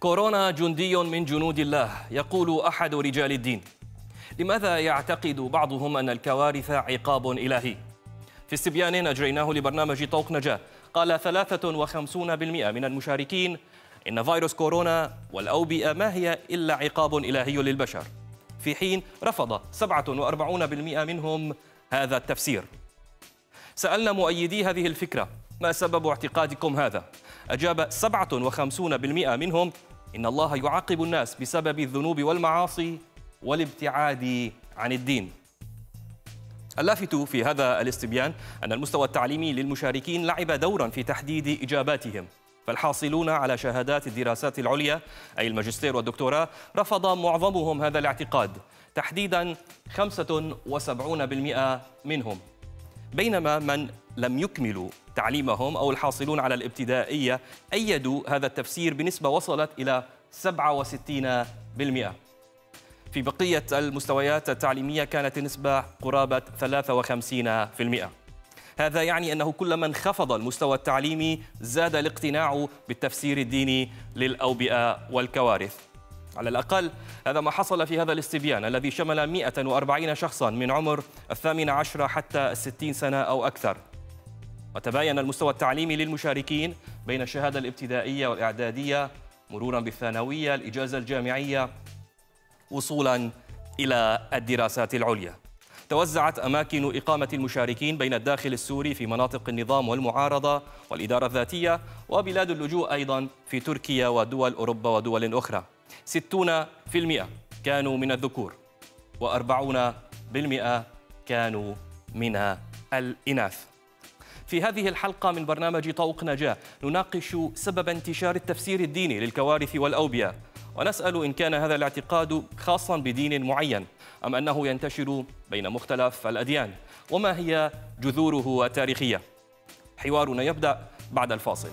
كورونا جندي من جنود الله يقول أحد رجال الدين لماذا يعتقد بعضهم أن الكوارث عقاب إلهي؟ في استبيان أجريناه لبرنامج طوق نجاة قال 53% من المشاركين إن فيروس كورونا والأوبئة ما هي إلا عقاب إلهي للبشر في حين رفض 47% منهم هذا التفسير سألنا مؤيدي هذه الفكرة ما سبب اعتقادكم هذا؟ أجاب 57% منهم إن الله يعاقب الناس بسبب الذنوب والمعاصي والابتعاد عن الدين اللافت في هذا الاستبيان أن المستوى التعليمي للمشاركين لعب دورا في تحديد إجاباتهم فالحاصلون على شهادات الدراسات العليا أي الماجستير والدكتوراه رفض معظمهم هذا الاعتقاد تحديدا 75% منهم بينما من لم يكملوا تعليمهم أو الحاصلون على الابتدائية أيدوا هذا التفسير بنسبة وصلت إلى 67% في بقية المستويات التعليمية كانت النسبة قرابة 53% هذا يعني أنه كلما انخفض المستوى التعليمي زاد الاقتناع بالتفسير الديني للأوبئة والكوارث على الأقل هذا ما حصل في هذا الاستبيان الذي شمل 140 شخصا من عمر الثامن عشر حتى الستين سنة أو أكثر وتباين المستوى التعليمي للمشاركين بين الشهادة الابتدائية والإعدادية مرورا بالثانوية الإجازة الجامعية وصولا إلى الدراسات العليا توزعت أماكن إقامة المشاركين بين الداخل السوري في مناطق النظام والمعارضة والإدارة الذاتية وبلاد اللجوء أيضا في تركيا ودول أوروبا ودول أخرى 60% كانوا من الذكور و40% كانوا من الإناث في هذه الحلقة من برنامج طوق نجاة نناقش سبب انتشار التفسير الديني للكوارث والأوبية ونسأل إن كان هذا الاعتقاد خاصا بدين معين أم أنه ينتشر بين مختلف الأديان وما هي جذوره التاريخية حوارنا يبدأ بعد الفاصل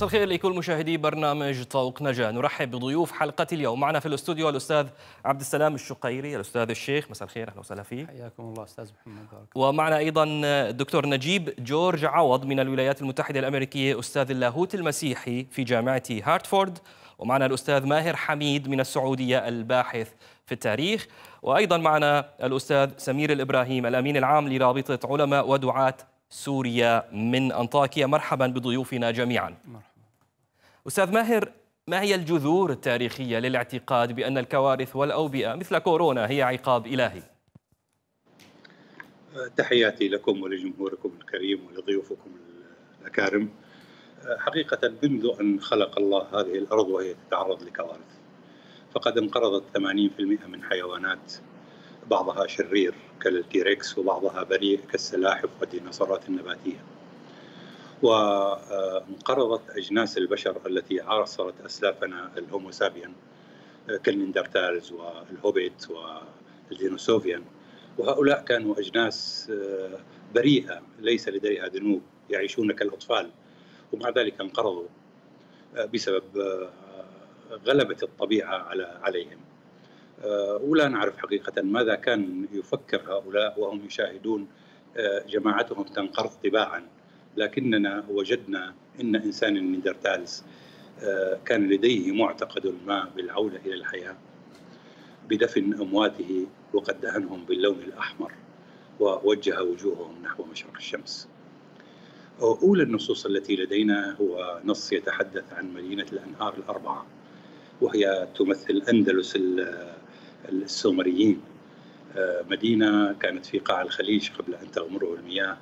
مساء الخير لكل مشاهدي برنامج طوق نجاة نرحب بضيوف حلقة اليوم معنا في الاستوديو الأستاذ عبد السلام الشقيري الأستاذ الشيخ مساء الخير أهلا وسهلا فيك حياكم الله أستاذ محمد بارك ومعنا أيضا الدكتور نجيب جورج عوض من الولايات المتحدة الأمريكية أستاذ اللاهوت المسيحي في جامعة هارتفورد ومعنا الأستاذ ماهر حميد من السعودية الباحث في التاريخ وأيضا معنا الأستاذ سمير الإبراهيم الأمين العام لرابطة علماء ودعاة سوريا من أنطاكيا مرحبا بضيوفنا جميعا مرحبا. أستاذ ماهر ما هي الجذور التاريخية للاعتقاد بأن الكوارث والأوبئة مثل كورونا هي عقاب إلهي؟ تحياتي لكم ولجمهوركم الكريم ولضيوفكم الأكارم حقيقة منذ أن خلق الله هذه الأرض وهي تتعرض لكوارث فقد انقرضت 80% من حيوانات بعضها شرير كالتيركس وبعضها بريء كالسلاحف والديناصورات النباتية وانقرضت آه، أجناس البشر التي عاصرت أسلافنا الهوموسابيان آه، كالنيندرتالز والهوبيت والدينوسوفيان وهؤلاء كانوا أجناس آه، بريئة ليس لديها ذنوب يعيشون كالأطفال ومع ذلك انقرضوا بسبب غلبة الطبيعة على عليهم ولا نعرف حقيقة ماذا كان يفكر هؤلاء وهم يشاهدون جماعتهم تنقرض تباعا لكننا وجدنا أن إنسان النيندرتالز آه، كان لديه معتقد ما بالعودة إلى الحياة بدفن أمواته وقد دهنهم باللون الأحمر ووجه وجوههم نحو مشرق الشمس أولى النصوص التي لدينا هو نص يتحدث عن مدينة الأنهار الأربعة وهي تمثل أندلس آه، السومريين آه، مدينة كانت في قاع الخليج قبل أن تغمره المياه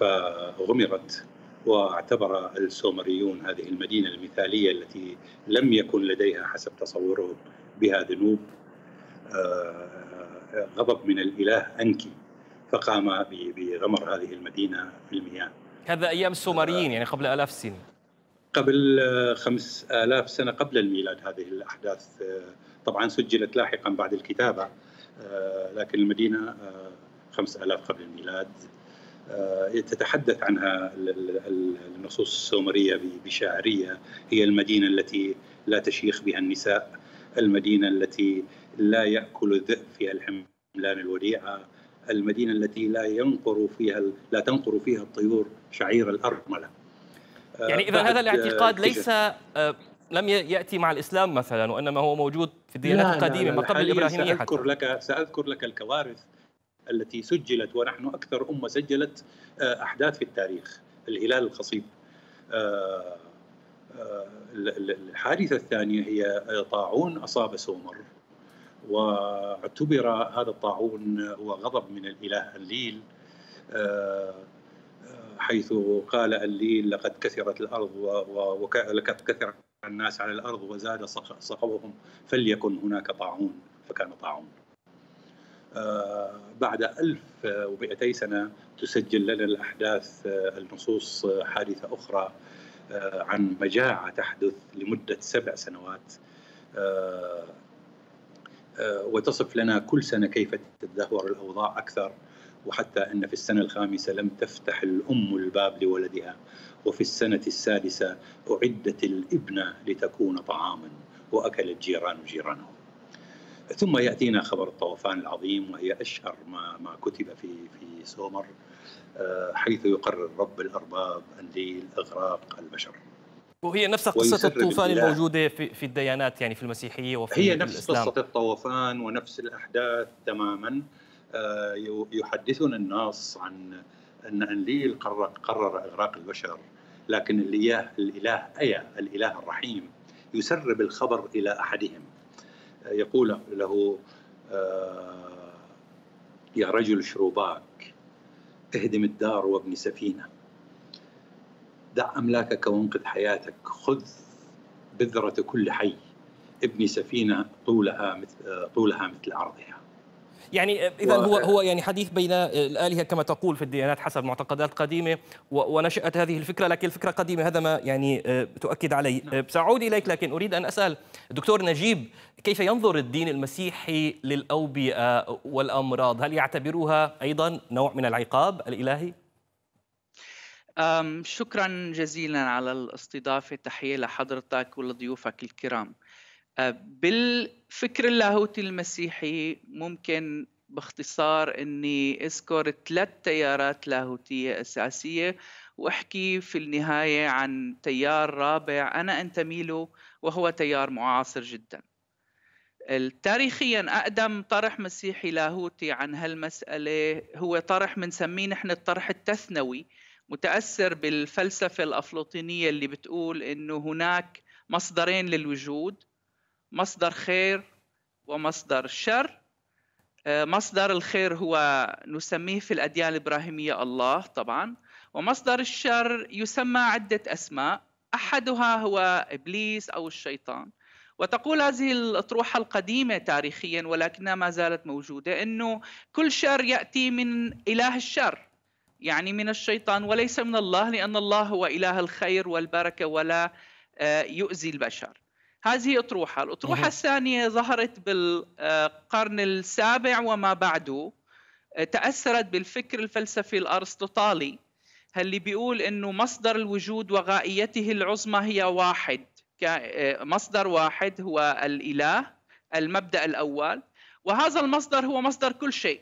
فغمرت واعتبر السومريون هذه المدينه المثاليه التي لم يكن لديها حسب تصورهم بها ذنوب آه، غضب من الاله انكي فقام بغمر هذه المدينه في المياه. هذا ايام السومريين يعني قبل الاف السنين. قبل آه، خمس آلاف سنة قبل الميلاد هذه الأحداث آه، طبعا سجلت لاحقا بعد الكتابة لكن المدينة خمس آلاف قبل الميلاد آه، تتحدث عنها النصوص السومرية بشاعرية هي المدينة التي لا تشيخ بها النساء المدينة التي لا يأكل الذئب فيها الحملان الوديعة المدينة التي لا ينقر فيها لا تنقر فيها الطيور شعير الأرملة آه، يعني إذا هذا الاعتقاد آه، ليس لم يأتي مع الإسلام مثلا وإنما هو موجود في الديانات القديمة ما قبل الإبراهيمية حتى سأذكر لك سأذكر لك الكوارث التي سجلت ونحن أكثر أمة سجلت آه، أحداث في التاريخ الهلال الخصيب آه، آه، الحادثة الثانية هي طاعون أصاب سومر واعتبر هذا الطاعون هو غضب من الإله الليل حيث قال الليل لقد كثرت الأرض ولقد كثر الناس على الأرض وزاد صخبهم فليكن هناك طاعون فكان طاعون آه، بعد 1200 سنة تسجل لنا الأحداث آه، النصوص آه، حادثة أخرى عن مجاعة تحدث لمدة سبع سنوات وتصف لنا كل سنة كيف تتدهور الأوضاع أكثر وحتى أن في السنة الخامسة لم تفتح الأم الباب لولدها وفي السنة السادسة أعدت الإبنة لتكون طعاما وأكلت جيران جيرانه ثم ياتينا خبر الطوفان العظيم وهي اشهر ما ما كتب في في سومر آه، حيث يقرر رب الارباب الليل اغراق البشر. وهي نفس قصة الطوفان الموجودة في في الديانات يعني في المسيحية وفي هي نفس الإسلام. قصة الطوفان ونفس الأحداث تماما آه، يحدثنا الناس عن أن أنليل قرر, قرر إغراق البشر لكن الإله الإله أيا الإله الرحيم يسرب الخبر إلى أحدهم يقول له آه، يا رجل شروباك اهدم الدار وابن سفينة دع أملاكك وانقذ حياتك خذ بذرة كل حي ابني سفينة طولها مثل آه، طولها مثل عرضها يعني اذا هو هو يعني حديث بين الالهه كما تقول في الديانات حسب معتقدات قديمه ونشات هذه الفكره لكن الفكره قديمه هذا ما يعني آه، تؤكد عليه نعم. آه، ساعود اليك لكن اريد ان اسال دكتور نجيب كيف ينظر الدين المسيحي للاوبئه والامراض هل يعتبروها ايضا نوع من العقاب الالهي شكرا جزيلا على الاستضافه تحيه لحضرتك ولضيوفك الكرام آه، بالفكر اللاهوتي المسيحي ممكن باختصار اني اذكر ثلاث تيارات لاهوتيه اساسيه واحكي في النهايه عن تيار رابع انا انتمي له وهو تيار معاصر جدا. تاريخيا اقدم طرح مسيحي لاهوتي عن هالمساله هو طرح بنسميه نحن الطرح التثنوي متاثر بالفلسفه الافلاطينيه اللي بتقول انه هناك مصدرين للوجود مصدر خير ومصدر شر آه، مصدر الخير هو نسميه في الأديان الإبراهيمية الله طبعا ومصدر الشر يسمى عدة أسماء أحدها هو إبليس أو الشيطان وتقول هذه الأطروحة القديمة تاريخيا ولكنها ما زالت موجودة أنه كل شر يأتي من إله الشر يعني من الشيطان وليس من الله لأن الله هو إله الخير والبركة ولا آه، يؤذي البشر هذه أطروحة الأطروحة الثانية ظهرت بالقرن السابع وما بعده تأثرت بالفكر الفلسفي الأرسطوطالي اللي بيقول أنه مصدر الوجود وغائيته العظمى هي واحد مصدر واحد هو الإله المبدأ الأول وهذا المصدر هو مصدر كل شيء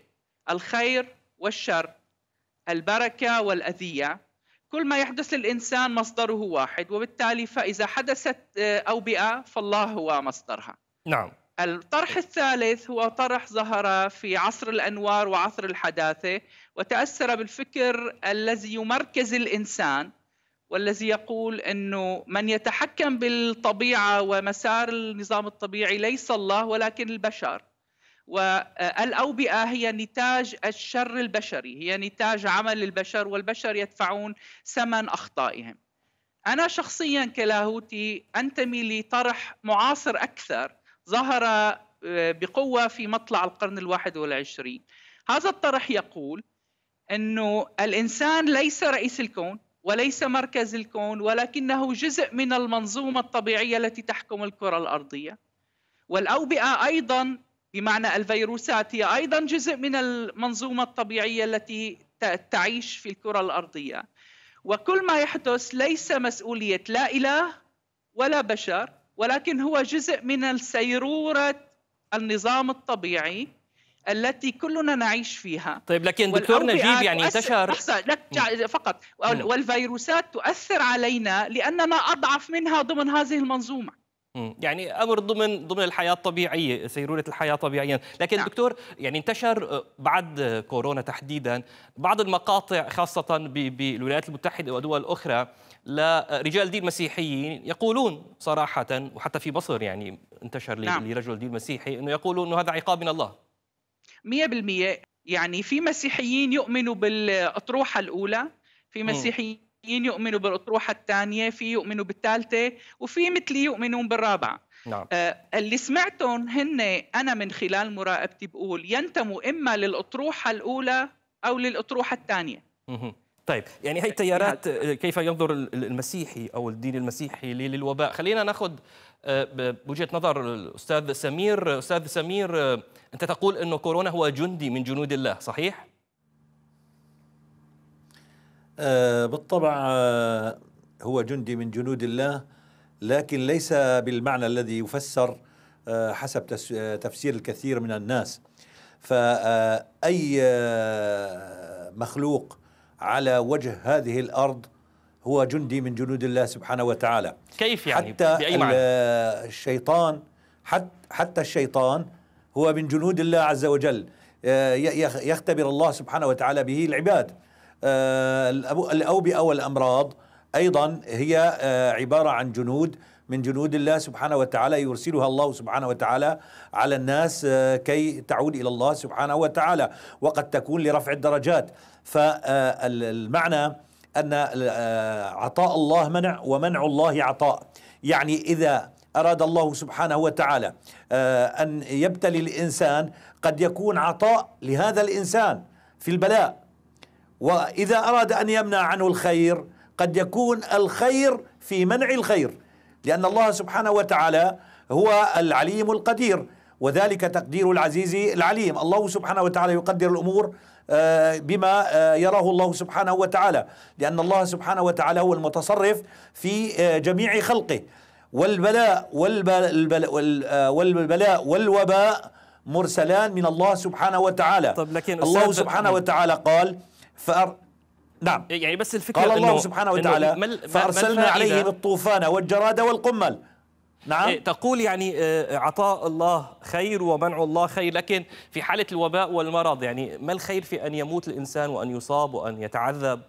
الخير والشر البركة والأذية كل ما يحدث للإنسان مصدره واحد وبالتالي فإذا حدثت آه، أوبئة فالله هو مصدرها نعم الطرح الثالث هو طرح ظهر في عصر الأنوار وعصر الحداثة وتأثر بالفكر الذي يمركز الإنسان والذي يقول انه من يتحكم بالطبيعه ومسار النظام الطبيعي ليس الله ولكن البشر والاوبئه هي نتاج الشر البشري هي نتاج عمل البشر والبشر يدفعون ثمن اخطائهم انا شخصيا كلاهوتي انتمي لطرح معاصر اكثر ظهر آه، بقوه في مطلع القرن الواحد والعشرين هذا الطرح يقول انه الانسان ليس رئيس الكون وليس مركز الكون ولكنه جزء من المنظومه الطبيعيه التي تحكم الكره الارضيه والاوبئه ايضا بمعنى الفيروسات هي ايضا جزء من المنظومه الطبيعيه التي تعيش في الكره الارضيه وكل ما يحدث ليس مسؤوليه لا اله ولا بشر ولكن هو جزء من السيروره النظام الطبيعي التي كلنا نعيش فيها طيب لكن دكتور نجيب يعني انتشر فقط نعم. والفيروسات تؤثر علينا لاننا اضعف منها ضمن هذه المنظومه يعني امر ضمن ضمن الحياه الطبيعيه سيروره الحياه طبيعيا لكن نعم. دكتور يعني انتشر آه، بعد كورونا تحديدا بعض المقاطع خاصه بالولايات المتحده ودول اخرى لرجال دين مسيحيين يقولون صراحه وحتى في مصر يعني انتشر نعم. لرجل دين مسيحي انه يقولون انه هذا عقاب من الله 100% يعني في مسيحيين يؤمنوا بالاطروحه الاولى في مسيحيين يؤمنوا بالأطروحة الثانية في يؤمنوا بالثالثة وفي مثلي يؤمنون بالرابعة نعم. آه اللي سمعتهم هن أنا من خلال مراقبتي بقول ينتموا إما للأطروحة الأولى أو للأطروحة الثانية طيب يعني هي التيارات نعم. آه، كيف ينظر المسيحي أو الدين المسيحي للوباء خلينا نأخذ آه، بوجهة نظر الأستاذ سمير أستاذ سمير آه، أنت تقول أنه كورونا هو جندي من جنود الله صحيح؟ آه، بالطبع آه، هو جندي من جنود الله لكن ليس بالمعنى الذي يفسر آه، حسب تفسير الكثير من الناس فأي مخلوق على وجه هذه الأرض هو جندي من جنود الله سبحانه وتعالى كيف يعني حتى بأي معنى؟ الشيطان حتى, حتى الشيطان هو من جنود الله عز وجل يختبر الله سبحانه وتعالى به العباد آه، الأوبئة والأمراض أيضا هي آه، عبارة عن جنود من جنود الله سبحانه وتعالى يرسلها الله سبحانه وتعالى على الناس آه، كي تعود الى الله سبحانه وتعالى وقد تكون لرفع الدرجات فالمعنى ان عطاء الله منع ومنع الله عطاء يعني اذا اراد الله سبحانه وتعالى ان يبتلي الانسان قد يكون عطاء لهذا الانسان في البلاء واذا اراد ان يمنع عنه الخير قد يكون الخير في منع الخير لان الله سبحانه وتعالى هو العليم القدير وذلك تقدير العزيز العليم الله سبحانه وتعالى يقدر الامور آه، بما آه، يراه الله سبحانه وتعالى لان الله سبحانه وتعالى هو المتصرف في آه، جميع خلقه والبلاء والبلاء والوباء مرسلان من الله سبحانه وتعالى طب لكن الله سبحانه وتعالى قال فأر نعم يعني بس الفكره قال الله إنه سبحانه وتعالى فارسلنا عليهم الطوفان والجراد والقمل نعم إيه، تقول يعني آه، عطاء الله خير ومنع الله خير لكن في حاله الوباء والمرض يعني ما الخير في ان يموت الانسان وان يصاب وان يتعذب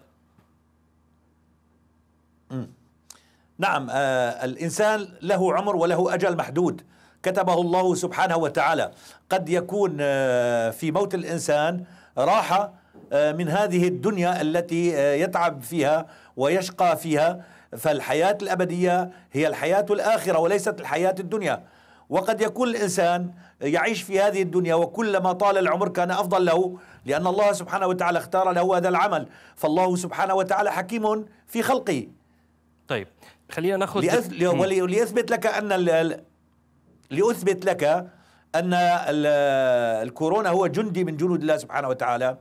نعم آه الانسان له عمر وله اجل محدود كتبه الله سبحانه وتعالى قد يكون آه في موت الانسان راحه آه، من هذه الدنيا التي آه، يتعب فيها ويشقى فيها فالحياة الأبدية هي الحياة الآخرة وليست الحياة الدنيا وقد يكون الإنسان يعيش في هذه الدنيا وكلما طال العمر كان أفضل له لأن الله سبحانه وتعالى اختار له هذا العمل فالله سبحانه وتعالى حكيم في خلقه طيب خلينا ناخذ لأث... وليثبت لك أن ال... لأثبت لك أن ال... الكورونا هو جندي من جنود الله سبحانه وتعالى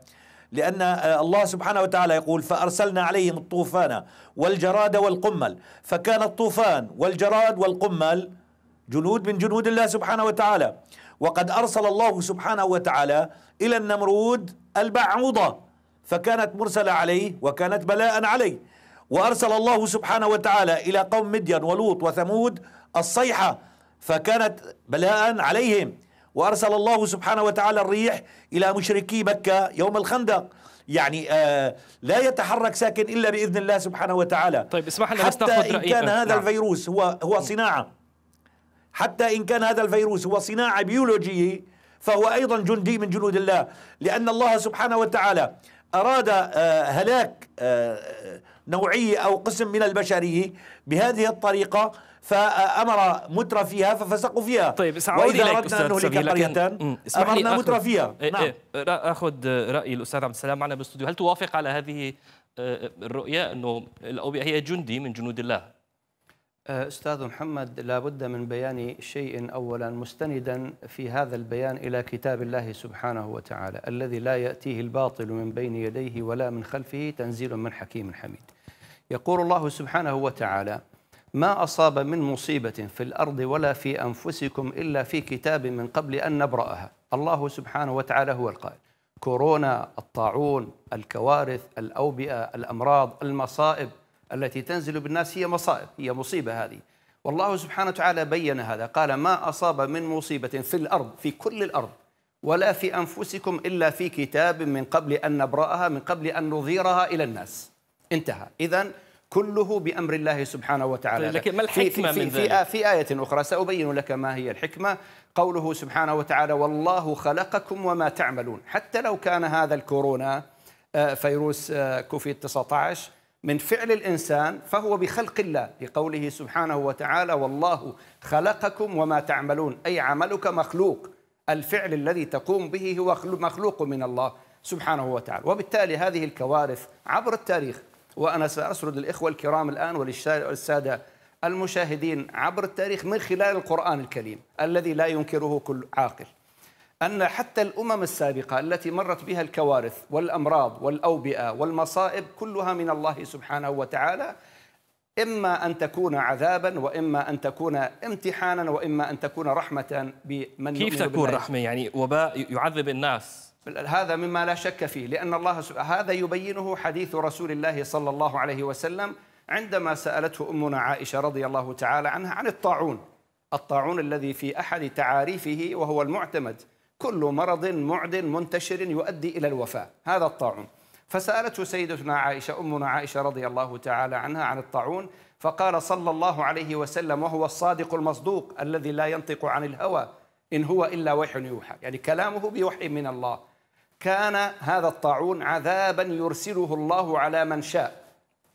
لأن آه، الله سبحانه وتعالى يقول فأرسلنا عليهم الطوفان والجراد والقمل فكان الطوفان والجراد والقمل جنود من جنود الله سبحانه وتعالى وقد أرسل الله سبحانه وتعالى إلى النمرود البعوضة فكانت مرسلة عليه وكانت بلاء عليه وأرسل الله سبحانه وتعالى إلى قوم مدين ولوط وثمود الصيحة فكانت بلاء عليهم وأرسل الله سبحانه وتعالى الريح إلى مشركي مكة يوم الخندق يعني آه لا يتحرك ساكن إلا بإذن الله سبحانه وتعالى طيب اسمح لي حتى إن كان هذا نعم. الفيروس هو, هو نعم. صناعة حتى إن كان هذا الفيروس هو صناعة بيولوجية فهو أيضا جندي من جنود الله لأن الله سبحانه وتعالى أراد آه هلاك آه نوعية أو قسم من البشرية بهذه الطريقة فامر مترا فيها ففسقوا فيها طيب سعود واذا اردنا ان نهلك قريتان امرنا مترا فيها إيه، نعم إيه، اخذ راي الاستاذ عبد السلام معنا بالاستوديو هل توافق على هذه آه، الرؤيه انه الاوبئه هي جندي من جنود الله آه، استاذ محمد لابد من بيان شيء اولا مستندا في هذا البيان الى كتاب الله سبحانه وتعالى الذي لا ياتيه الباطل من بين يديه ولا من خلفه تنزيل من حكيم حميد يقول الله سبحانه وتعالى ما أصاب من مصيبة في الأرض ولا في أنفسكم إلا في كتاب من قبل أن نبرأها الله سبحانه وتعالى هو القائل كورونا الطاعون الكوارث الأوبئة الأمراض المصائب التي تنزل بالناس هي مصائب هي مصيبة هذه والله سبحانه وتعالى بين هذا قال ما أصاب من مصيبة في الأرض في كل الأرض ولا في أنفسكم إلا في كتاب من قبل أن نبرأها من قبل أن نظيرها إلى الناس انتهى إذا كله بأمر الله سبحانه وتعالى طيب، لكن ما الحكمة في, في, من ذلك؟ في, في آية أخرى سأبين لك ما هي الحكمة قوله سبحانه وتعالى والله خلقكم وما تعملون حتى لو كان هذا الكورونا فيروس كوفيد 19 من فعل الإنسان فهو بخلق الله لقوله سبحانه وتعالى والله خلقكم وما تعملون أي عملك مخلوق الفعل الذي تقوم به هو مخلوق من الله سبحانه وتعالى وبالتالي هذه الكوارث عبر التاريخ وأنا سأسرد الإخوة الكرام الآن وللسادة المشاهدين عبر التاريخ من خلال القرآن الكريم الذي لا ينكره كل عاقل أن حتى الأمم السابقة التي مرت بها الكوارث والأمراض والأوبئة والمصائب كلها من الله سبحانه وتعالى إما أن تكون عذابا وإما أن تكون امتحانا وإما أن تكون رحمة بمن كيف تكون رحمة يعني وباء يعذب الناس هذا مما لا شك فيه لأن الله هذا يبينه حديث رسول الله صلى الله عليه وسلم عندما سألته أمنا عائشة رضي الله تعالى عنها عن الطاعون الطاعون الذي في أحد تعاريفه وهو المعتمد كل مرض معد منتشر يؤدي إلى الوفاة هذا الطاعون فسألته سيدتنا عائشة أمنا عائشة رضي الله تعالى عنها عن الطاعون فقال صلى الله عليه وسلم وهو الصادق المصدوق الذي لا ينطق عن الهوى إن هو إلا وحي يوحى يعني كلامه بوحي من الله كان هذا الطاعون عذابا يرسله الله على من شاء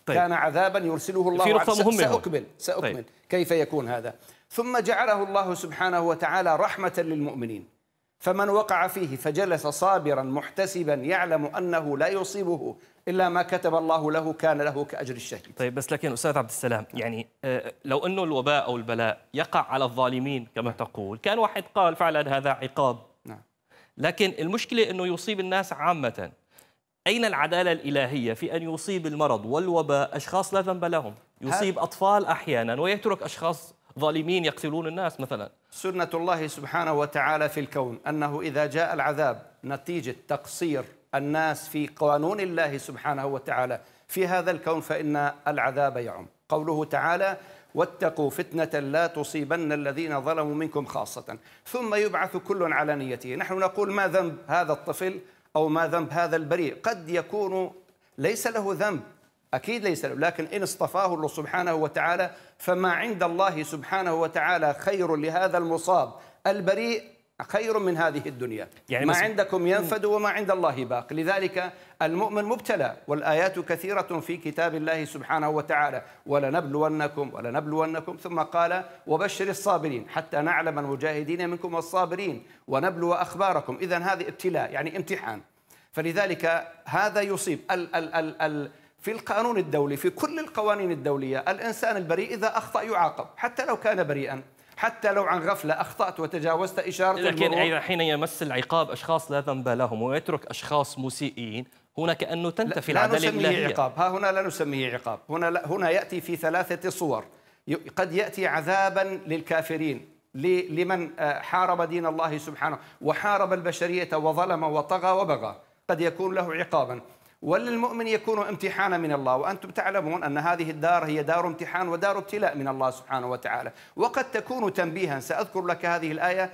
طيب. كان عذابا يرسله الله في نقطة مهمة سأكمل سأكمل طيب. كيف يكون هذا ثم جعله الله سبحانه وتعالى رحمة للمؤمنين فمن وقع فيه فجلس صابرا محتسبا يعلم أنه لا يصيبه إلا ما كتب الله له كان له كأجر الشهيد طيب بس لكن أستاذ عبد السلام يعني آه، لو أنه الوباء أو البلاء يقع على الظالمين كما تقول كان واحد قال فعلا هذا عقاب لكن المشكلة أنه يصيب الناس عامة أين العدالة الإلهية في أن يصيب المرض والوباء أشخاص لا ذنب لهم يصيب أطفال أحيانا ويترك أشخاص ظالمين يقتلون الناس مثلا سنة الله سبحانه وتعالى في الكون أنه إذا جاء العذاب نتيجة تقصير الناس في قانون الله سبحانه وتعالى في هذا الكون فإن العذاب يعم قوله تعالى واتقوا فتنة لا تصيبن الذين ظلموا منكم خاصة ثم يبعث كل على نيته نحن نقول ما ذنب هذا الطفل أو ما ذنب هذا البريء قد يكون ليس له ذنب أكيد ليس له لكن إن اصطفاه الله سبحانه وتعالى فما عند الله سبحانه وتعالى خير لهذا المصاب البريء خير من هذه الدنيا يعني ما عندكم ينفد وما عند الله باق لذلك المؤمن مبتلى والآيات كثيرة في كتاب الله سبحانه وتعالى ولنبلونكم ولنبلونكم ثم قال وبشر الصابرين حتى نعلم المجاهدين منكم والصابرين ونبلو أخباركم إذا هذه ابتلاء يعني امتحان فلذلك هذا يصيب ال ال ال ال في القانون الدولي في كل القوانين الدولية الإنسان البريء إذا أخطأ يعاقب حتى لو كان بريئا حتى لو عن غفلة أخطأت وتجاوزت إشارة لكن حين يمس العقاب أشخاص لا ذنب لهم ويترك أشخاص مسيئين هنا كأنه تنتفي لا العدالة لا نسميه عقاب ها هنا لا نسميه عقاب هنا, لا هنا يأتي في ثلاثة صور قد يأتي عذابا للكافرين لمن آه، حارب دين الله سبحانه وحارب البشرية وظلم وطغى وبغى قد يكون له عقابا وللمؤمن يكون امتحانا من الله وأنتم تعلمون أن هذه الدار هي دار امتحان ودار ابتلاء من الله سبحانه وتعالى وقد تكون تنبيها سأذكر لك هذه الآية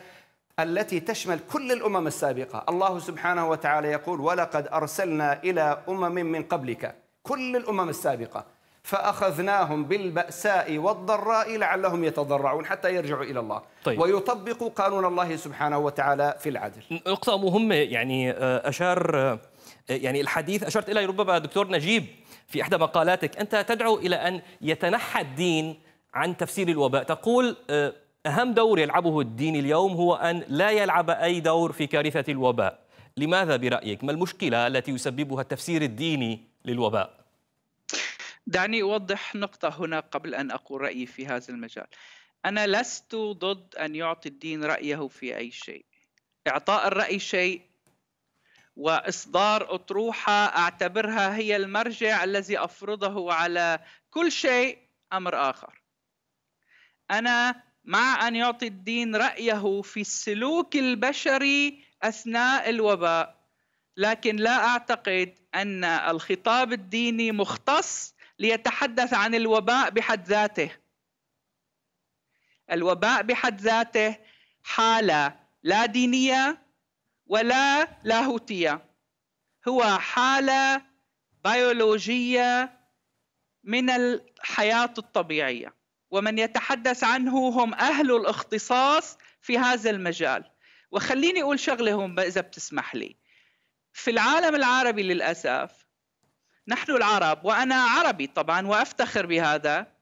التي تشمل كل الأمم السابقة الله سبحانه وتعالى يقول ولقد أرسلنا إلى أمم من قبلك كل الأمم السابقة فأخذناهم بالبأساء والضراء لعلهم يتضرعون حتى يرجعوا إلى الله طيب. ويطبقوا قانون الله سبحانه وتعالى في العدل نقطة مهمة يعني آه، أشار آه، آه، يعني الحديث أشرت إليه ربما دكتور نجيب في إحدى مقالاتك أنت تدعو إلى أن يتنحى الدين عن تفسير الوباء تقول آه، أهم دور يلعبه الدين اليوم هو أن لا يلعب أي دور في كارثة الوباء لماذا برأيك ما المشكلة التي يسببها التفسير الديني للوباء؟ دعني أوضح نقطة هنا قبل أن أقول رأيي في هذا المجال أنا لست ضد أن يعطي الدين رأيه في أي شيء إعطاء الرأي شيء واصدار اطروحه اعتبرها هي المرجع الذي افرضه على كل شيء امر اخر انا مع ان يعطي الدين رايه في السلوك البشري اثناء الوباء لكن لا اعتقد ان الخطاب الديني مختص ليتحدث عن الوباء بحد ذاته الوباء بحد ذاته حاله لا دينيه ولا لاهوتية هو حالة بيولوجية من الحياة الطبيعية ومن يتحدث عنه هم أهل الاختصاص في هذا المجال وخليني أقول شغلة هم إذا بتسمح لي في العالم العربي للأسف نحن العرب وأنا عربي طبعا وأفتخر بهذا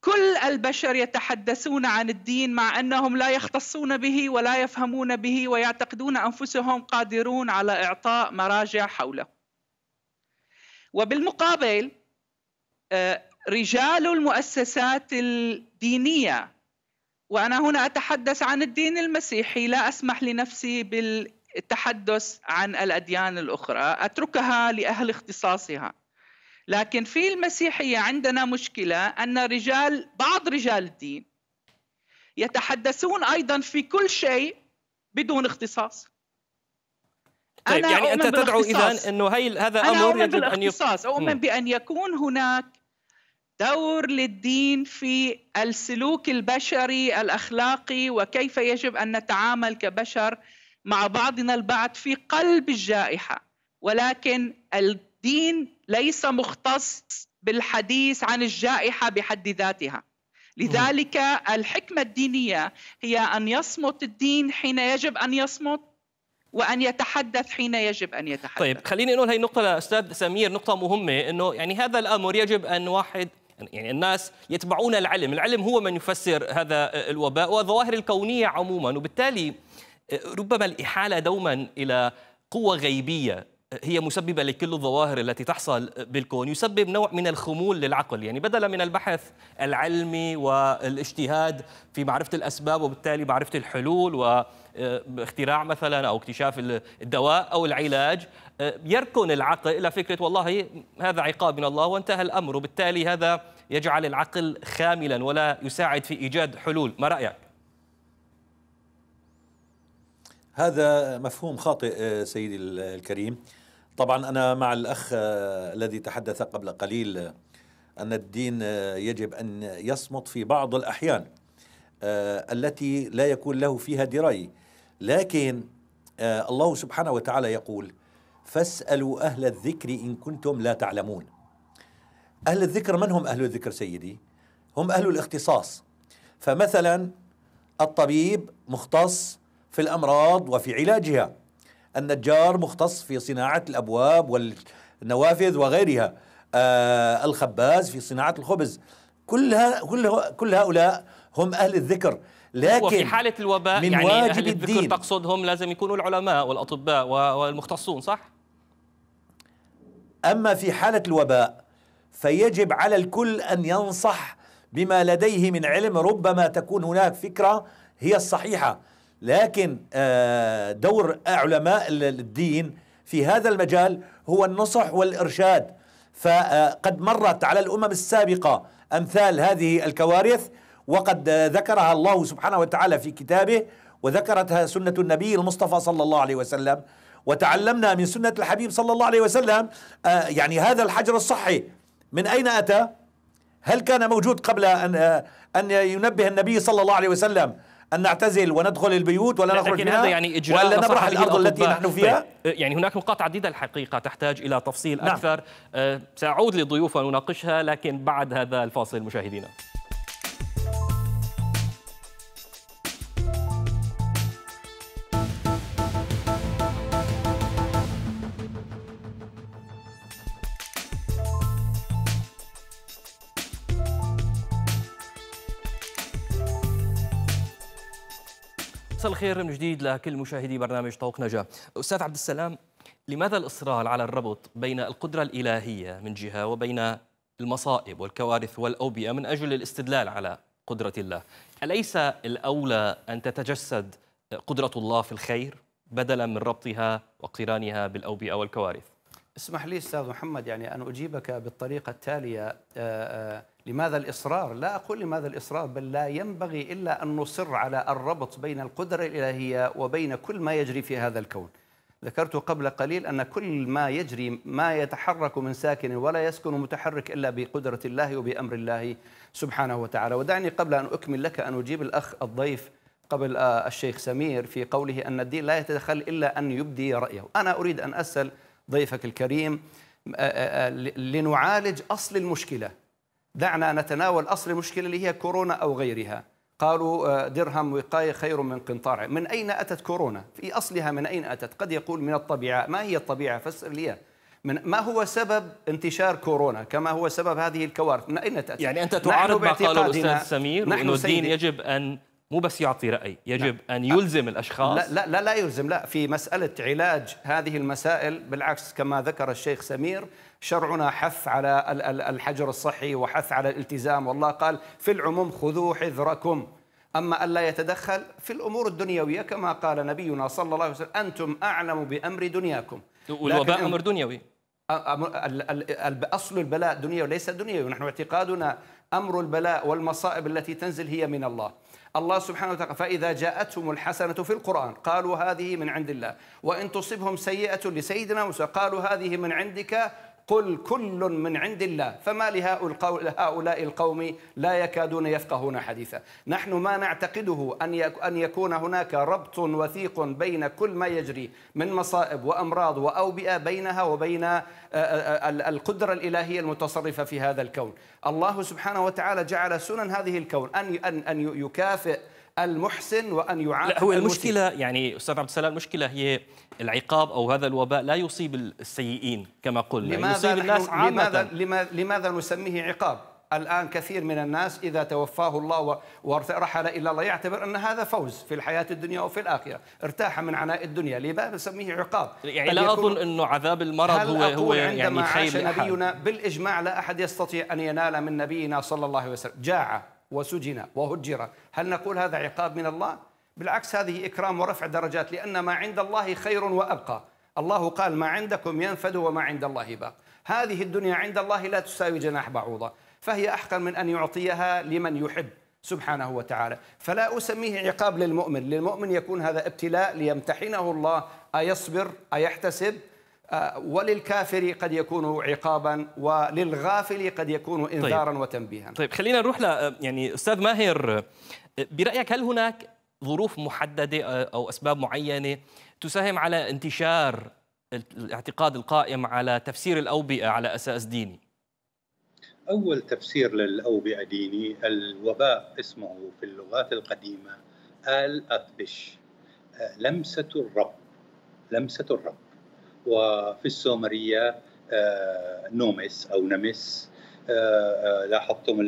كل البشر يتحدثون عن الدين مع انهم لا يختصون به ولا يفهمون به ويعتقدون انفسهم قادرون على اعطاء مراجع حوله. وبالمقابل آه، رجال المؤسسات الدينيه وانا هنا اتحدث عن الدين المسيحي لا اسمح لنفسي بالتحدث عن الاديان الاخرى اتركها لاهل اختصاصها. لكن في المسيحية عندنا مشكلة أن رجال بعض رجال الدين يتحدثون أيضا في كل شيء بدون اختصاص طيب أنا يعني أنت تدعو إذا أنه هي هذا أمر أنا أؤمن يجب أن يك... أؤمن بأن يكون هناك دور للدين في السلوك البشري الأخلاقي وكيف يجب أن نتعامل كبشر مع بعضنا البعض في قلب الجائحة ولكن الدين ليس مختص بالحديث عن الجائحه بحد ذاتها لذلك الحكمه الدينيه هي ان يصمت الدين حين يجب ان يصمت وان يتحدث حين يجب ان يتحدث طيب خليني اقول هي النقطه استاذ سمير نقطه مهمه انه يعني هذا الامر يجب ان واحد يعني الناس يتبعون العلم العلم هو من يفسر هذا الوباء والظواهر الكونيه عموما وبالتالي ربما الاحاله دوما الى قوة غيبية هي مسببة لكل الظواهر التي تحصل بالكون يسبب نوع من الخمول للعقل يعني بدلا من البحث العلمي والاجتهاد في معرفة الأسباب وبالتالي معرفة الحلول واختراع مثلا أو اكتشاف الدواء أو العلاج يركن العقل إلى فكرة والله هذا عقاب من الله وانتهى الأمر وبالتالي هذا يجعل العقل خاملا ولا يساعد في إيجاد حلول ما رأيك؟ هذا مفهوم خاطئ آه، سيدي الكريم طبعا انا مع الاخ آه، الذي تحدث قبل قليل آه، ان الدين يجب ان يصمت في بعض الاحيان التي لا يكون له فيها درايه لكن الله سبحانه وتعالى يقول فاسالوا اهل الذكر ان كنتم لا تعلمون اهل الذكر من هم اهل الذكر سيدي هم اهل الاختصاص فمثلا الطبيب مختص في الامراض وفي علاجها النجار مختص في صناعه الابواب والنوافذ وغيرها آه الخباز في صناعه الخبز كلها كل كل هؤلاء هم اهل الذكر لكن وفي حالة الوباء من يعني واجب أهل الذكر تقصدهم لازم يكونوا العلماء والأطباء والمختصون صح؟ أما في حالة الوباء فيجب على الكل أن ينصح بما لديه من علم ربما تكون هناك فكرة هي الصحيحة لكن آه، دور علماء الدين في هذا المجال هو النصح والإرشاد فقد آه، مرت على الأمم السابقة أمثال هذه الكوارث وقد آه، ذكرها الله سبحانه وتعالى في كتابه وذكرتها سنة النبي المصطفى صلى الله عليه وسلم وتعلمنا من سنة الحبيب صلى الله عليه وسلم يعني هذا الحجر الصحي من أين أتى؟ هل كان موجود قبل أن أن ينبه النبي صلى الله عليه وسلم أن نعتزل وندخل البيوت ولا نخرج منها هذا يعني إجراء ولا نبرح الأرض التي نحن فيها طيب، آه، يعني هناك نقاط عديدة الحقيقة تحتاج إلى تفصيل نعم. أكثر أه سأعود لضيوف ونناقشها لكن بعد هذا الفاصل مشاهدينا الخير من جديد لكل مشاهدي برنامج طوق نجاة أستاذ عبد السلام لماذا الإصرار على الربط بين القدرة الإلهية من جهة وبين المصائب والكوارث والأوبئة من أجل الاستدلال على قدرة الله أليس الأولى أن تتجسد قدرة الله في الخير بدلا من ربطها واقترانها بالأوبئة والكوارث اسمح لي أستاذ محمد يعني أن أجيبك بالطريقة التالية آآ آه، آآ آه، لماذا الإصرار؟ لا أقول لماذا الإصرار بل لا ينبغي إلا أن نصر على الربط بين القدرة الإلهية وبين كل ما يجري في هذا الكون ذكرت قبل قليل أن كل ما يجري ما يتحرك من ساكن ولا يسكن متحرك إلا بقدرة الله وبأمر الله سبحانه وتعالى ودعني قبل أن أكمل لك أن أجيب الأخ الضيف قبل آه، الشيخ سمير في قوله أن الدين لا يتدخل إلا أن يبدي رأيه أنا أريد أن أسأل ضيفك الكريم آه، آه، لنعالج أصل المشكلة دعنا نتناول أصل المشكلة اللي هي كورونا أو غيرها قالوا آه، درهم وقاية خير من قنطار من أين أتت كورونا؟ في أصلها من أين أتت؟ قد يقول من الطبيعة ما هي الطبيعة؟ فسر لي من ما هو سبب انتشار كورونا كما هو سبب هذه الكوارث من أين تأتي؟ يعني أنت تعارض ما قاله الأستاذ سمير نحن الدين يجب أن مو بس يعطي راي يجب لا. ان يلزم الاشخاص لا, لا لا لا يلزم لا في مساله علاج هذه المسائل بالعكس كما ذكر الشيخ سمير شرعنا حث على الحجر الصحي وحث على الالتزام والله قال في العموم خذوا حذركم أما ألا يتدخل في الأمور الدنيوية كما قال نبينا صلى الله عليه وسلم أنتم أعلم بأمر دنياكم والوباء أمر دنيوي أصل البلاء دنيوي وليس دنيوي نحن اعتقادنا أمر البلاء والمصائب التي تنزل هي من الله الله سبحانه وتعالى فإذا جاءتهم الحسنة في القرآن قالوا هذه من عند الله وإن تصبهم سيئة لسيدنا موسى قالوا هذه من عندك قل كل من عند الله فما لهؤلاء القوم لا يكادون يفقهون حديثا نحن ما نعتقده أن يكون هناك ربط وثيق بين كل ما يجري من مصائب وأمراض وأوبئة بينها وبين القدرة الإلهية المتصرفة في هذا الكون الله سبحانه وتعالى جعل سنن هذه الكون أن أن يكافئ المحسن وان يعاقب لا هو المشكله يعني استاذ عبد السلام المشكله هي العقاب او هذا الوباء لا يصيب السيئين كما قلنا لماذا يصيب الناس عامه لماذا, لماذا, لماذا نسميه عقاب؟ الآن كثير من الناس إذا توفاه الله ورحل إلى الله يعتبر أن هذا فوز في الحياة الدنيا وفي الآخرة ارتاح من عناء الدنيا لماذا نسميه عقاب يعني لا أظن أنه عذاب المرض هو, هو يعني عاش نبينا بالإجماع لا أحد يستطيع أن ينال من نبينا صلى الله عليه وسلم جاعة وسجن وهجر هل نقول هذا عقاب من الله؟ بالعكس هذه إكرام ورفع درجات لأن ما عند الله خير وأبقى الله قال ما عندكم ينفد وما عند الله باق هذه الدنيا عند الله لا تساوي جناح بعوضة فهي أحقن من أن يعطيها لمن يحب سبحانه وتعالى فلا أسميه عقاب للمؤمن للمؤمن يكون هذا ابتلاء ليمتحنه الله أيصبر أيحتسب آه، وللكافر قد يكون عقابا وللغافل قد يكون طيب. انذارا طيب. وتنبيها طيب خلينا نروح ل آه، يعني استاذ ماهر آه، برايك هل هناك ظروف محدده او اسباب معينه تساهم على انتشار الاعتقاد القائم على تفسير الاوبئه على اساس ديني اول تفسير للاوبئه ديني الوباء اسمه في اللغات القديمه ال لمسه الرب لمسه الرب وفي السومرية نومس أو نمس آه، آه، لاحظتم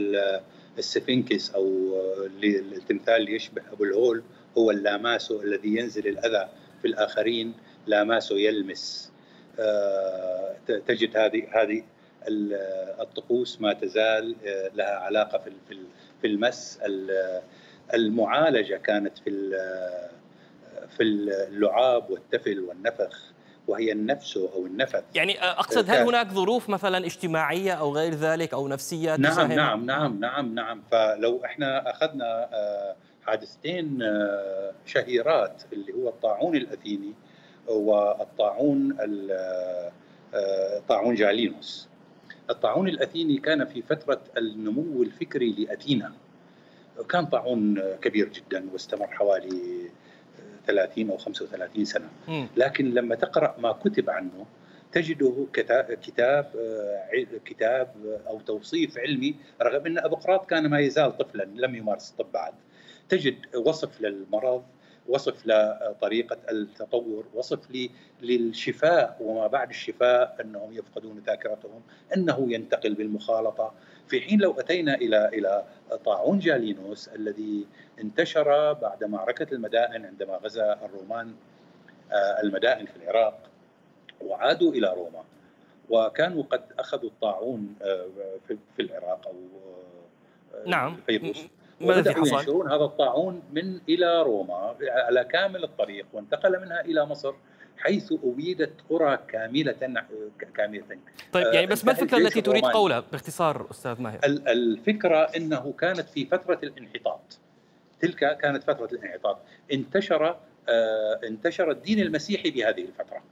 السفنكس أو التمثال اللي يشبه أبو الهول هو اللاماسو الذي ينزل الأذى في الآخرين لاماسو يلمس آه، تجد هذه هذه الطقوس ما تزال لها علاقه في في المس المعالجه كانت في في اللعاب والتفل والنفخ وهي النفس أو النفس يعني أقصد هل هناك ظروف مثلا اجتماعية أو غير ذلك أو نفسية نعم نعم نعم نعم نعم فلو إحنا أخذنا آه، حادثتين آه، شهيرات اللي هو الطاعون الأثيني والطاعون آه، طاعون جالينوس الطاعون الأثيني كان في فترة النمو الفكري لأثينا كان طاعون كبير جدا واستمر حوالي 30 أو 35 سنة لكن لما تقرأ ما كتب عنه تجده كتاب آه، كتاب آه، او توصيف علمي رغم ان ابقراط كان ما يزال طفلا لم يمارس الطب بعد تجد وصف للمرض وصف لطريقه التطور وصف للشفاء وما بعد الشفاء انهم يفقدون ذاكرتهم انه ينتقل بالمخالطه في حين لو اتينا الى الى طاعون جالينوس الذي انتشر بعد معركه المدائن عندما غزا الرومان آه، المدائن في العراق وعادوا الى روما وكانوا قد اخذوا الطاعون آه، في العراق او آه، نعم ما في حصل ينشرون هذا الطاعون من الى روما على كامل الطريق وانتقل منها الى مصر حيث أبيدت قرى كاملة كاملة طيب يعني بس ما آه، الفكرة التي تريد قولها باختصار أستاذ ماهر الفكرة أنه كانت في فترة الانحطاط تلك كانت فترة الانحطاط انتشر آه، انتشر الدين المسيحي بهذه الفترة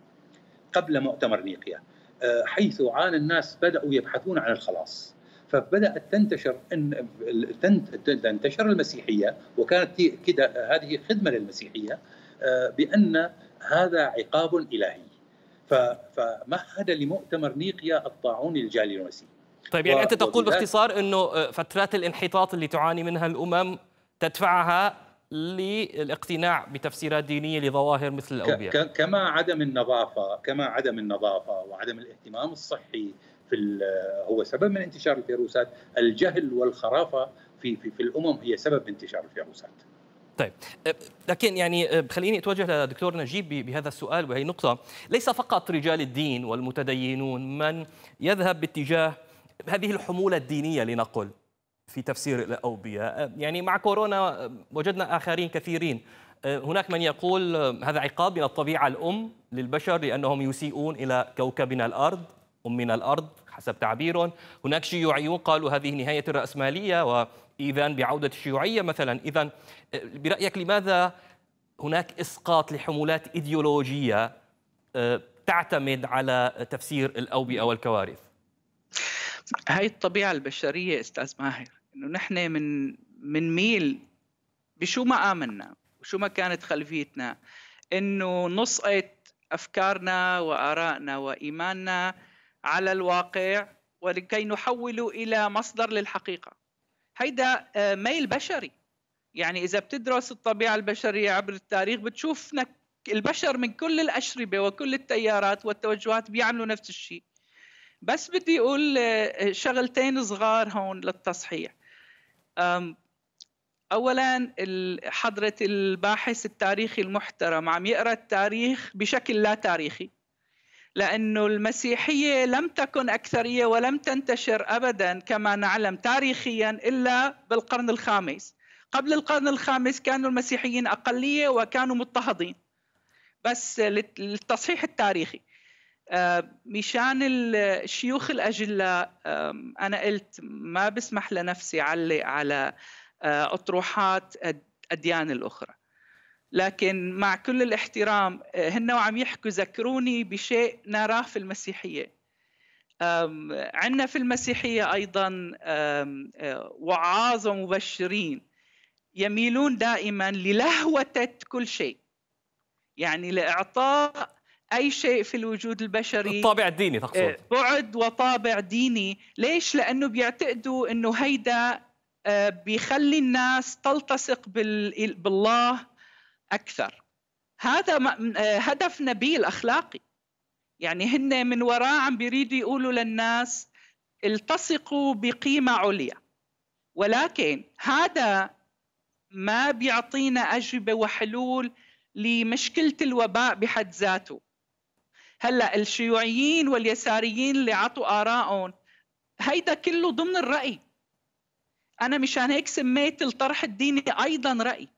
قبل مؤتمر نيقيا آه، حيث عانى الناس بدأوا يبحثون عن الخلاص فبدات تنتشر ان تنتشر المسيحيه وكانت كده هذه خدمه للمسيحيه آه، بان هذا عقاب الهي فمهد لمؤتمر نيقيا الطاعون الجالي المسيحي طيب يعني انت تقول باختصار انه آه، فترات الانحطاط اللي تعاني منها الامم تدفعها للاقتناع بتفسيرات دينيه لظواهر مثل الاوبئه كما عدم النظافه كما عدم النظافه وعدم الاهتمام الصحي في هو سبب من انتشار الفيروسات الجهل والخرافه في في, في الامم هي سبب انتشار الفيروسات طيب لكن يعني خليني اتوجه لدكتور نجيب بهذا السؤال وهي نقطه ليس فقط رجال الدين والمتدينون من يذهب باتجاه هذه الحموله الدينيه لنقل في تفسير الاوبئه يعني مع كورونا وجدنا اخرين كثيرين هناك من يقول هذا عقاب من الطبيعه الام للبشر لانهم يسيئون الى كوكبنا الارض من الأرض حسب تعبيرهم هناك شيوعيون قالوا هذه نهاية الرأسمالية وإذا بعودة الشيوعية مثلا إذا آه، برأيك لماذا هناك إسقاط لحمولات إيديولوجية آه، تعتمد على تفسير الأوبئة والكوارث هاي الطبيعة البشرية أستاذ ماهر إنه نحن من من ميل بشو ما آمنا وشو ما كانت خلفيتنا إنه نسقط أفكارنا وآرائنا وإيماننا على الواقع ولكي نحوله الى مصدر للحقيقه هيدا آه، ميل بشري يعني اذا بتدرس الطبيعه البشريه عبر التاريخ بتشوف البشر من كل الاشربه وكل التيارات والتوجهات بيعملوا نفس الشيء بس بدي اقول آه، شغلتين صغار هون للتصحيح اولا حضره الباحث التاريخي المحترم عم يقرا التاريخ بشكل لا تاريخي لأن المسيحية لم تكن أكثرية ولم تنتشر أبدا كما نعلم تاريخيا إلا بالقرن الخامس قبل القرن الخامس كانوا المسيحيين أقلية وكانوا مضطهدين بس للتصحيح التاريخي آه، مشان الشيوخ الأجلاء أنا قلت ما بسمح لنفسي علي على آه، أطروحات الأديان الأخرى لكن مع كل الاحترام آه، هن وعم يحكوا ذكروني بشيء نراه في المسيحيه عندنا في المسيحيه ايضا آه، وعاظ ومبشرين يميلون دائما للهوته كل شيء يعني لاعطاء اي شيء في الوجود البشري طابع الديني تقصد آه، بعد وطابع ديني ليش لانه بيعتقدوا انه هيدا بيخلي الناس تلتصق بالله اكثر هذا آه، هدف نبيل اخلاقي يعني هن من وراه عم بيريدوا يقولوا للناس التصقوا بقيمه عليا ولكن هذا ما بيعطينا اجوبه وحلول لمشكله الوباء بحد ذاته هلا الشيوعيين واليساريين اللي عطوا ارائهم هيدا كله ضمن الراي انا مشان هيك سميت الطرح الديني ايضا راي